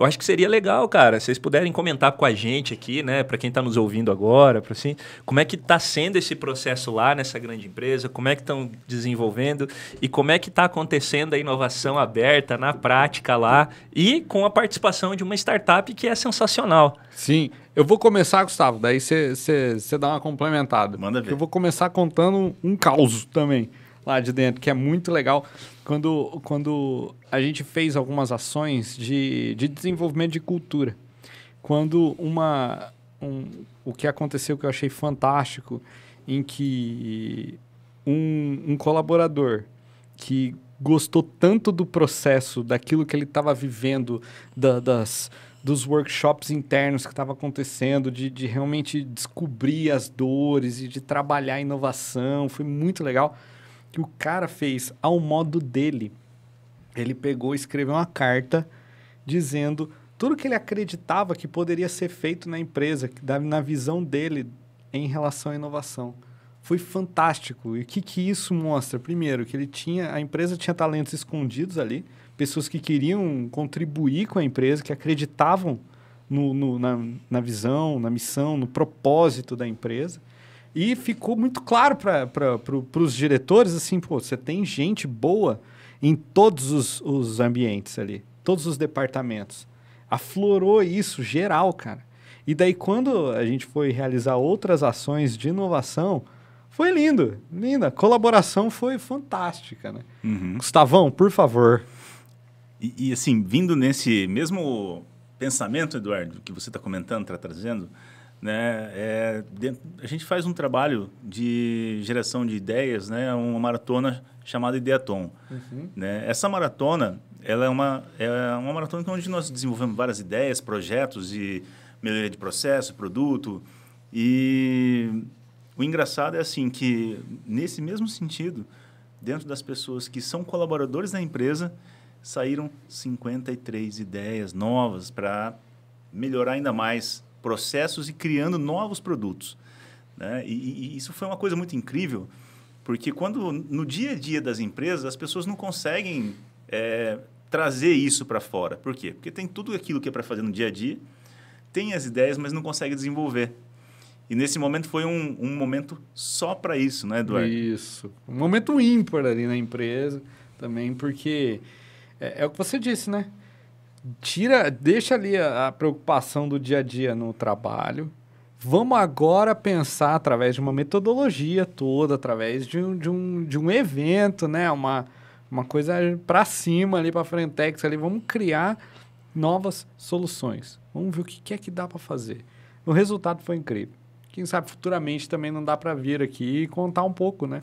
Eu acho que seria legal, cara, se vocês puderem comentar com a gente aqui, né, para quem está nos ouvindo agora, para assim, como é que está sendo esse processo lá nessa grande empresa, como é que estão desenvolvendo e como é que está acontecendo a inovação aberta na prática lá e com a participação de uma startup que é sensacional. Sim, eu vou começar, Gustavo, daí você dá uma complementada. Manda ver. Eu vou começar contando um caos também lá de dentro, que é muito legal. Quando, quando a gente fez algumas ações de, de desenvolvimento de cultura. Quando uma. Um, o que aconteceu que eu achei fantástico, em que um, um colaborador que gostou tanto do processo, daquilo que ele estava vivendo, da, das, dos workshops internos que estava acontecendo, de, de realmente descobrir as dores e de trabalhar a inovação. Foi muito legal que o cara fez ao modo dele. Ele pegou e escreveu uma carta dizendo tudo que ele acreditava que poderia ser feito na empresa, na visão dele em relação à inovação. Foi fantástico. E o que, que isso mostra? Primeiro, que ele tinha, a empresa tinha talentos escondidos ali, pessoas que queriam contribuir com a empresa, que acreditavam no, no, na, na visão, na missão, no propósito da empresa. E ficou muito claro para pro, os diretores, assim, pô, você tem gente boa em todos os, os ambientes ali, todos os departamentos. Aflorou isso geral, cara. E daí, quando a gente foi realizar outras ações de inovação, foi lindo, linda. A colaboração foi fantástica, né? Uhum. Gustavão, por favor. E, e, assim, vindo nesse mesmo pensamento, Eduardo, que você está comentando, está trazendo, né? É, dentro, a gente faz um trabalho de geração de ideias, né? uma maratona chamada Ideatom. Uhum. Né? Essa maratona ela é, uma, é uma maratona onde nós desenvolvemos várias ideias, projetos de melhoria de processo, produto. E o engraçado é assim que, nesse mesmo sentido, dentro das pessoas que são colaboradores da empresa, saíram 53 ideias novas para melhorar ainda mais processos e criando novos produtos. Né? E, e, isso foi uma coisa muito incrível, porque quando no dia a dia das empresas as pessoas não conseguem é, trazer isso para fora. Por quê? Porque tem tudo aquilo que é para fazer no dia a dia, tem as ideias, mas não consegue desenvolver. E nesse momento foi um, um momento só para isso, né, Eduardo? Isso. Um momento ímpar ali na empresa também, porque é, é o que você disse, né? tira, deixa ali a, a preocupação do dia a dia no trabalho. Vamos agora pensar através de uma metodologia toda, através de um, de um, de um evento, né? Uma, uma coisa para cima ali, para frentex ali. Vamos criar novas soluções. Vamos ver o que é que dá para fazer. O resultado foi incrível. Quem sabe futuramente também não dá para vir aqui e contar um pouco, né?